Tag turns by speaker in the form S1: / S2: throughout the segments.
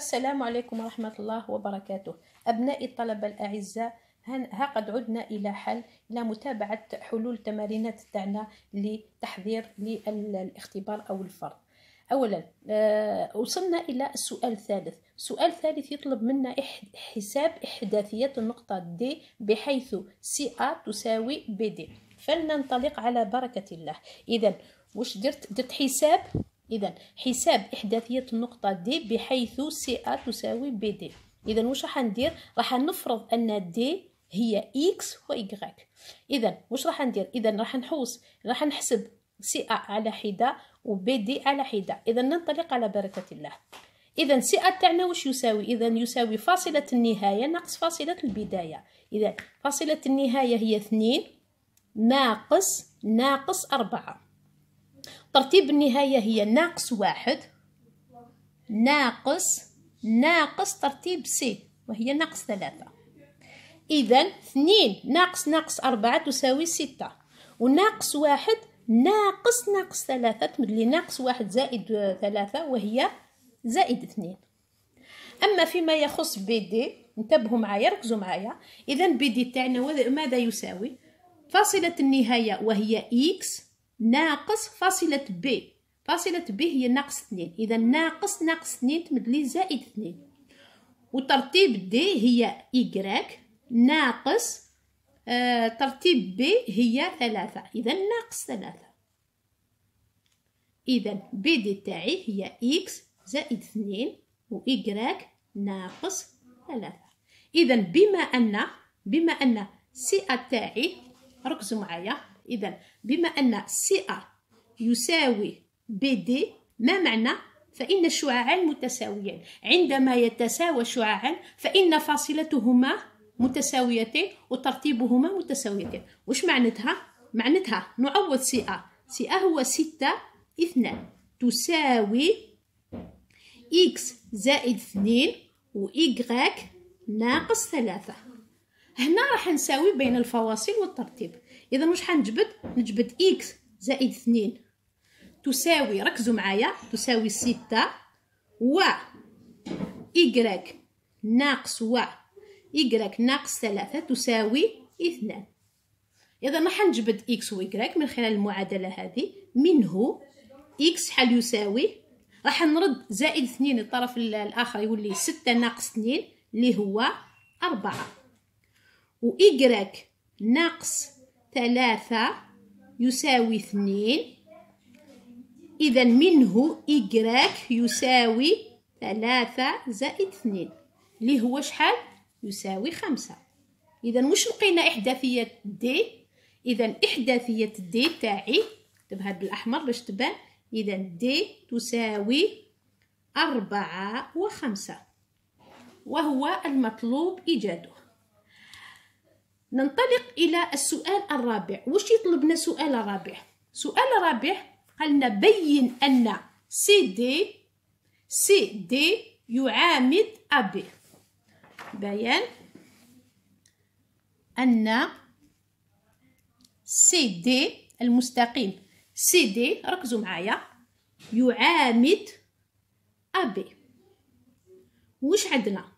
S1: السلام عليكم ورحمة الله وبركاته أبنائي الطلبة الأعزاء ها قد عدنا إلى حل إلى متابعة حلول تمارينات تاعنا لتحضير للاختبار أو الفرض أولا آه، وصلنا إلى السؤال الثالث السؤال الثالث يطلب منا حساب إحداثية النقطة دي بحيث سي أ تساوي بي دي فلننطلق على بركة الله إذا وش درت درت حساب إذا حساب إحداثية النقطة دي بحيث سي أ تساوي بي دي إذا واش راح ندير راح نفرض أن دي هي إكس إيكغيك إذا واش راح ندير إذا راح نحوس راح نحسب سي أ على حدة وبي دي على حدة إذا ننطلق على بركة الله إذا سي أ تاعنا واش يساوي إذا يساوي فاصلة النهاية ناقص فاصلة البداية إذا فاصلة النهاية هي اثنين ناقص ناقص أربعة ترتيب النهاية هي ناقص واحد ناقص ناقص ترتيب سي وهي ناقص ثلاثة إذا اثنين ناقص ناقص أربعة تساوي ستة وناقص واحد ناقص ناقص ثلاثة تمد لي ناقص واحد زائد ثلاثة وهي زائد اثنين أما فيما يخص بي دي انتبهوا معايا ركزوا معايا إذا بي دي تاعنا ماذا يساوي فاصلة النهاية وهي إكس ناقص فاصلة بي فاصلة بي هي ناقص اثنين إذا ناقص ناقص اثنين تمد لي زائد اثنين وترتيب دي هي إيكغيك ناقص آه ترتيب بي هي ثلاثة إذا ناقص ثلاثة إذا بي دي تاعي هي إكس زائد اثنين إيكغيك ناقص ثلاثة إذا بما أن بما أن سي تاعي ركزوا معايا إذا بما أن سي أ يساوي بي دي ما معنى فإن الشعاعان متساويان عندما يتساوى شعاعان فإن فاصلتهما متساويتين وترتيبهما متساويتين وش معناتها؟ معناتها نعوض سي أ سي أ هو ستة اثنان تساوي إكس زائد اثنين وإيكغاك ناقص ثلاثة هنا راح نساوي بين الفواصل والترتيب اذا واش حنجبد نجبد اكس زائد اثنين تساوي ركزوا معايا تساوي ستة و إيكغيك ناقص و إيكغيك ناقص ثلاثة تساوي اثنان إذا ما حنجبد إكس و إيكغيك من خلال المعادلة هذه منه إكس شحال يساوي راح نرد زائد اثنين الطرف الآخر يولي ستة ناقص اثنين اللي هو أربعة و ناقص ثلاثة يساوي اثنين إذا منه إجراك يساوي ثلاثة زائد اثنين اللي هو شحال يساوي خمسة إذا واش لقينا إحداثية دي إذا إحداثية دي تاعي نكتبها طيب بالأحمر باش تبان إذا دي تساوي أربعة وخمسة وهو المطلوب إيجاده ننطلق إلى السؤال الرابع واش يطلبنا سؤال رابع سؤال رابع قالنا بين أن سي دي سي دي يعامد أبي بيان أن سي دي المستقيم سي دي ركزوا معايا يعامد أبي واش عندنا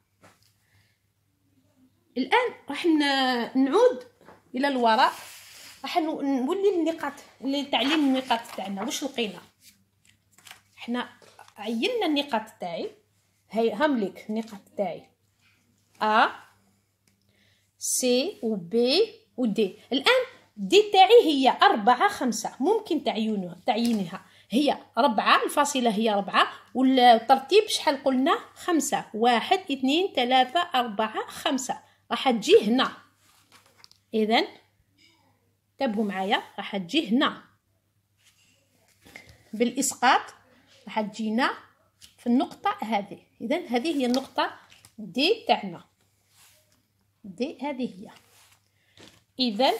S1: الان راح نعود الى الوراء راح نولي النقاط لتعليم النقاط تاعنا واش لقينا حنا عينا النقاط تاعي هي هاملك النقاط تاعي ا سي و بي و دي الان دي تاعي هي أربعة خمسة ممكن تعيينها تعيينها هي ربعة الفاصلة هي ربعة والترتيب شحال قلنا خمسة واحد اثنين ثلاثة أربعة خمسة راح تجي هنا اذا تبهوا معايا راح تجي هنا بالاسقاط راح تجينا في النقطه هذه اذا هذه هي النقطه دي تاعنا دي هذه هي اذا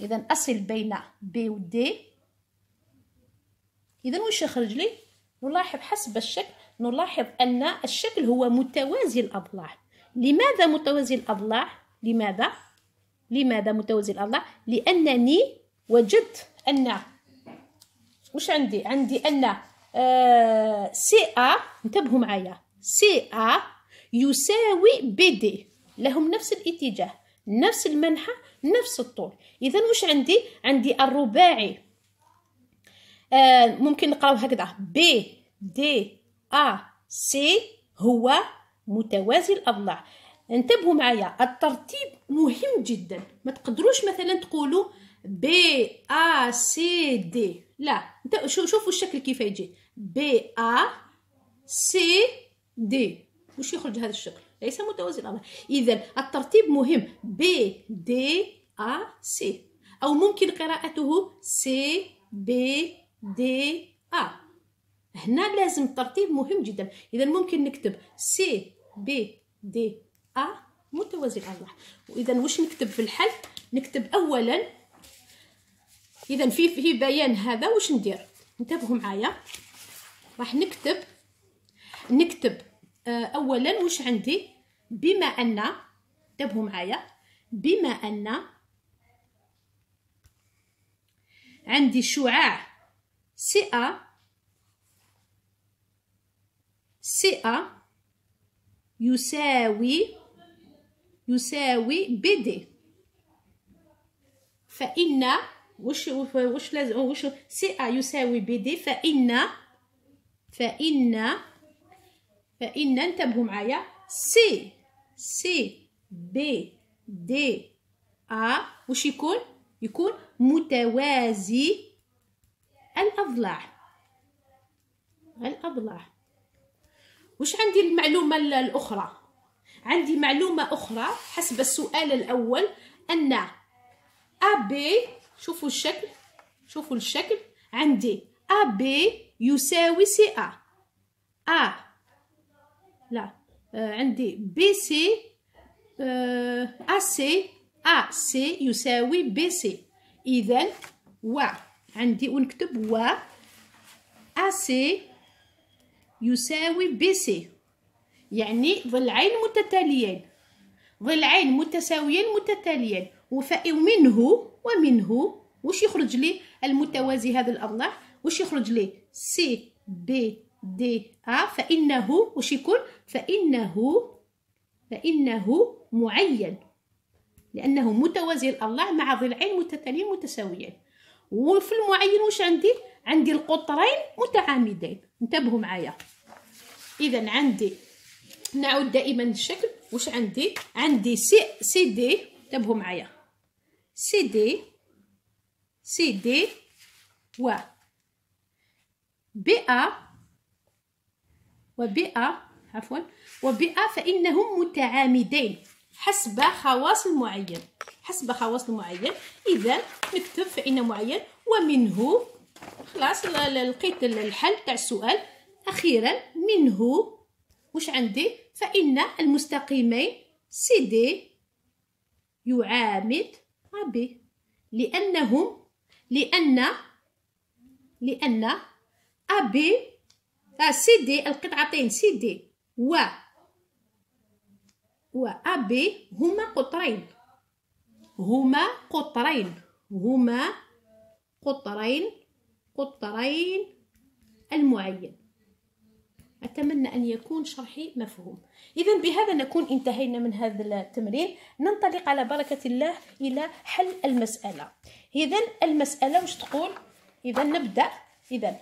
S1: اذا اصل بين بي و دي اذا واش يخرج لي نلاحظ حسب الشكل نلاحظ ان الشكل هو متوازي الاضلاع لماذا متوازي الأضلاع؟ لماذا؟ لماذا متوازي الأضلاع؟ لأنني وجدت أن وش عندي؟ عندي أن آه سي أ انتبهوا معايا سي أ يساوي بي دي لهم نفس الاتجاه نفس المنحى نفس الطول إذا وش عندي؟ عندي الرباعي آه ممكن نقراو هكذا بي دي أ سي هو متوازي الأضلاع انتبهوا معايا الترتيب مهم جدا ما تقدروش مثلا تقولوا بي ا سي دي لا شوفوا الشكل كيف يجي بي ا سي دي واش يخرج هذا الشكل ليس متوازي الأضلاع إذا الترتيب مهم بي دي ا سي أو ممكن قراءته سي بي دي ا هنا لازم الترتيب مهم جدا إذا ممكن نكتب سي بي دي ا متوازي الارواح واذا واش نكتب في الحل نكتب اولا اذا في في بيان هذا واش ندير انتبهوا معايا راح نكتب نكتب آه، اولا واش عندي بما ان انتبهوا معايا بما ان عندي شعاع سي ا سي ا يساوي يساوي بدي فإن وش وش لازم وش سي ا آه، يساوي بي دي فإن فإن فإن انتبهوا معايا سي سي بي دي ا وش يكون يكون متوازي الأضلاع الأضلاع واش عندي المعلومة الأخرى عندي معلومة أخرى حسب السؤال الأول أن بي شوفوا الشكل شوفوا الشكل عندي بي يساوي سي أ أ لا آه عندي بي سي آه أ سي أ سي يساوي بي سي إذا و عندي ونكتب و أ سي يساوي بي سي يعني ضلعين متتاليين ضلعين متساويين متتاليين منه ومنه واش يخرج لي المتوازي هذا الاضلاع واش يخرج لي سي بي دي ا فانه واش يكون فانه فانه معين لانه متوازي الاضلاع مع ضلعين متتاليين متساويين وفي المعين واش عندي عندي القطرين متعامدين انتبهوا معايا اذا عندي نعود دائما للشكل واش عندي عندي سي سي دي انتبهوا معايا سي دي سي دي و بئة ا عفوا ا فإنهم متعامدين حسب خواص معين حسب خواص معين إذا نكتب فإن معين ومنه خلاص لقيت الحل تاع السؤال اخيرا منه واش عندي فان المستقيمين سي دي يعامد ابي لانهم لان لان ابي آه، سي دي القطعتين سي دي و بي هما قطرين هما قطرين هما قطرين قطرين المعين أتمنى أن يكون شرحي مفهوم إذا بهذا نكون انتهينا من هذا التمرين ننطلق على بركة الله إلى حل المسألة إذا المسألة واش تقول إذا نبدأ إذا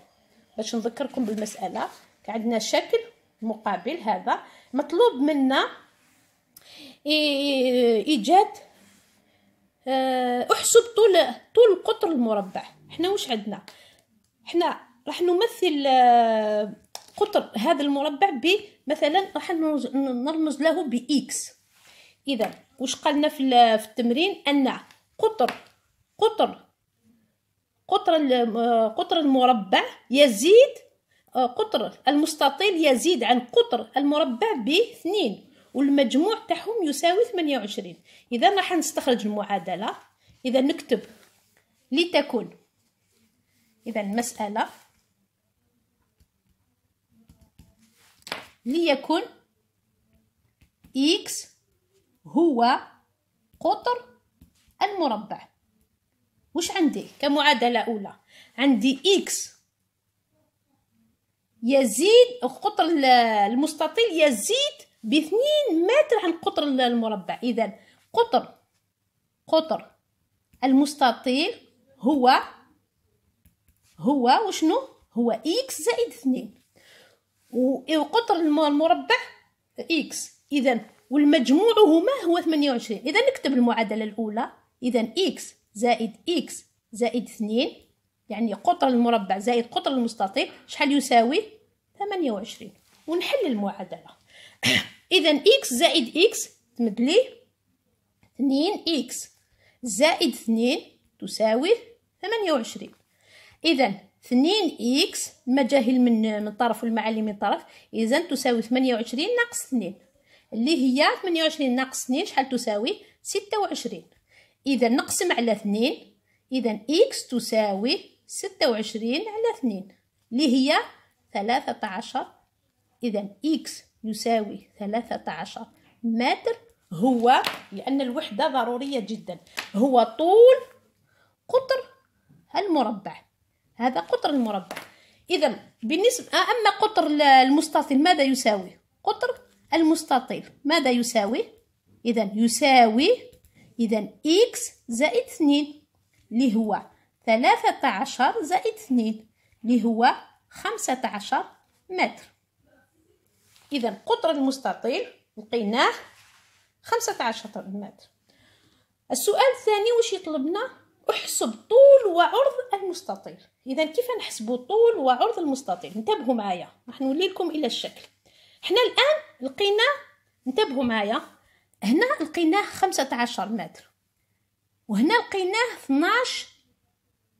S1: باش نذكركم بالمسألة عندنا شكل مقابل هذا مطلوب منا إيجاد آه، احسب طول طول القطر المربع حنا واش عندنا حنا راح نمثل آه، قطر هذا المربع ب مثلا راح نرمز له اكس إذا واش قالنا في التمرين أن قطر قطر قطر آه، قطر المربع يزيد آه، قطر المستطيل يزيد عن قطر المربع باثنين والمجموع تاعهم يساوي 28 إذا راح نستخرج المعادلة إذا نكتب لتكون إذا المسألة ليكن إكس هو قطر المربع وش عندي كمعادلة أولى عندي إكس يزيد قطر المستطيل يزيد باثنين متر عن قطر المربع إذا قطر قطر المستطيل هو هو وشنو هو اكس زائد اثنين وقطر المربع اكس اذا والمجموع هما هو 28 اذا نكتب المعادله الاولى اذا اكس زائد اكس زائد اثنين يعني قطر المربع زائد قطر المستطيل شحال يساوي 28 ونحل المعادله اذا اكس زائد اكس تمد لي 2 اكس زائد اثنين تساوي 28 إذا 2 إكس المجاهيل من من طرف والمعالي من طرف إذا تساوي ثمانية ناقص اثنين اللي هي ثمانية ناقص اثنين شحال تساوي ستة إذا نقسم على اثنين إذا إكس تساوي ستة على اثنين اللي هي ثلاثة عشر إذا إكس يساوي ثلاثة عشر متر هو لأن الوحدة ضرورية جدا هو طول قطر المربع هذا قطر المربع إذا بالنسبة آه، أما قطر المستطيل ماذا يساوي قطر المستطيل ماذا يساوي إذا يساوي إذا إكس زائد اثنين اللي هو ثلاثة عشر زائد اثنين اللي هو خمسة عشر متر إذا قطر المستطيل لقيناه خمسة عشر متر السؤال الثاني واش يطلبنا احسب طول وعرض المستطيل اذا كيف نحسب طول وعرض المستطيل انتبهوا معايا راح نولي لكم الى الشكل حنا الان لقينا انتبهوا معايا هنا لقيناه 15 متر وهنا لقيناه 12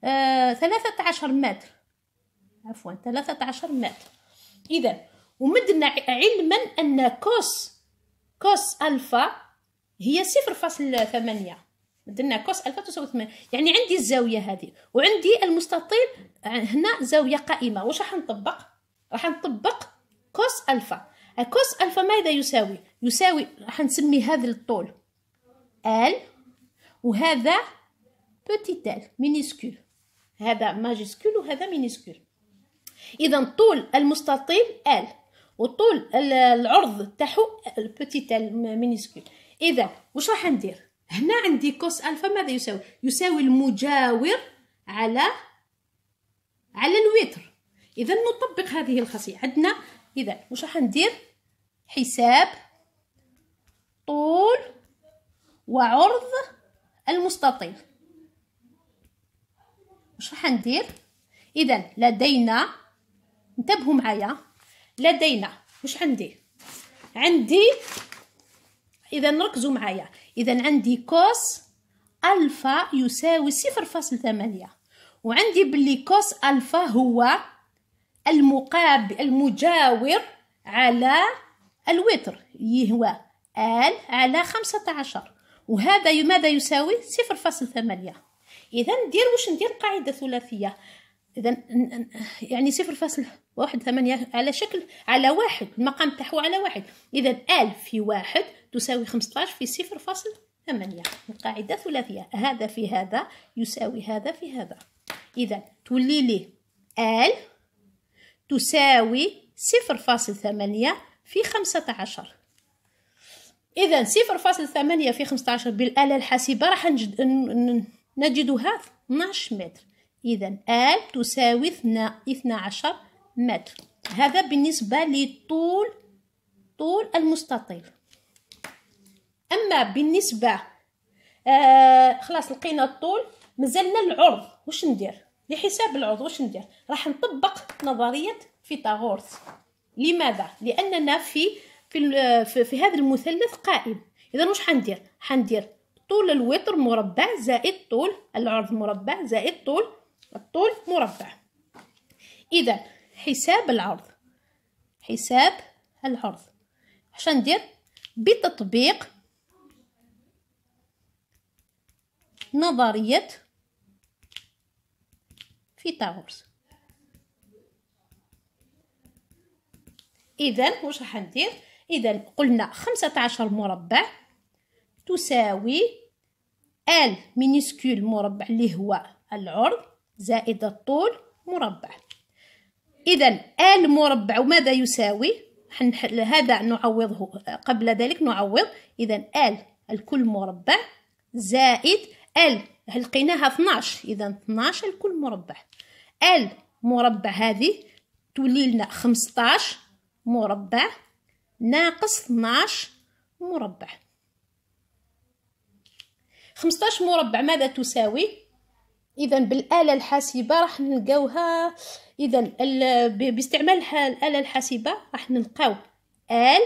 S1: آه 13 متر عفوا 13 متر اذا ومدنا علما ان كوس كوس الفا هي 0.8 درنا كوس الفا تساوي 1980 يعني عندي الزاويه هذه وعندي المستطيل آه، هنا زاويه قائمه واش راح نطبق راح نطبق كوس الفا كوس الفا ماذا يساوي يساوي راح نسمي هذا الطول ال وهذا بوتيت ال مينيسكول هذا ماجيسكول وهذا مينيسكول اذا طول المستطيل ال وطول العرض تاعو بوتيت ال مينيسكول اذا واش راح ندير هنا عندي كوس الفا ماذا يساوي يساوي المجاور على على الوتر اذا نطبق هذه الخاصيه عندنا اذا واش راح ندير حساب طول وعرض المستطيل واش راح ندير اذا لدينا انتبهوا معايا لدينا واش عندي عندي اذا ركزوا معايا إذا عندي كوس ألفا يساوي صفر فاصل ثمانية وعندي بلي كوس ألفا هو المقابل المجاور على الوتر هو آل على خمسة عشر وهذا ماذا يساوي صفر فاصل ثمانية إذا ندير واش ندير قاعدة ثلاثية اذا يعني صفر فاصل واحد ثمانية على شكل على واحد المقام تاعو على واحد اذا ال في واحد تساوي خمسطاش في صفر فاصل ثمانية القاعدة ثلاثية هذا في هذا يساوي هذا في هذا إذا تولي لي ال تساوي صفر فاصل ثمانية في خمسة عشر إذا صفر فاصل ثمانية في خمسة عشر بالآلة الحاسبة راح نجدها 12 متر إذا آل تساوي اثنا عشر متر هذا بالنسبة للطول طول المستطيل أما بالنسبة آه خلاص لقينا الطول مازالنا العرض واش ندير لحساب العرض واش ندير راح نطبق نظرية فيثاغورس لماذا لأننا في في في, في هذا المثلث قائم إذا واش حندير حندير طول الوتر مربع زائد طول العرض مربع زائد طول الطول مربع إذا حساب العرض حساب العرض اش ندير بتطبيق نظرية فيثاغورس إذا واش راح ندير إذا قلنا 15 مربع تساوي ال مينيسكول مربع اللي هو العرض زائد الطول مربع إذا ال مربع وماذا يساوي هذا نعوضه قبل ذلك نعوض إذا ال الكل مربع زائد ال لقيناها 12 إذا 12 الكل مربع ال مربع هذه تولي لنا 15 مربع ناقص 12 مربع 15 مربع ماذا تساوي اذا بالاله الحاسبه راح نلقاوها اذا باستعمال الاله الحاسبه راح نلقاو ال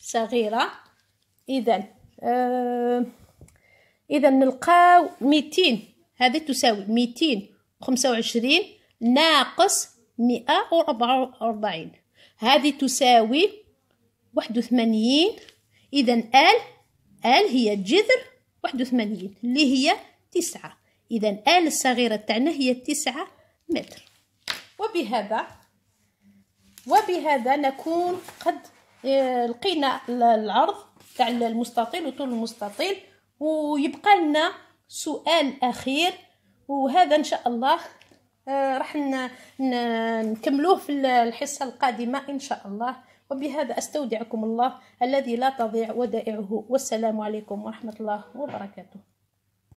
S1: صغيره اذا آه، اذا نلقاو 200 هذه تساوي 225 ناقص 144 هذه تساوي 81 اذا ال ال هي جذر 81 اللي هي 9 إذا الآلة الصغيرة تاعنا هي تسعة متر وبهذا وبهذا نكون قد آه، لقينا العرض تاع المستطيل وطول المستطيل ويبقى لنا سؤال أخير وهذا إن شاء الله آه، راح نكملوه في الحصة القادمة إن شاء الله وبهذا أستودعكم الله الذي لا تضيع ودائعه والسلام عليكم ورحمة الله وبركاته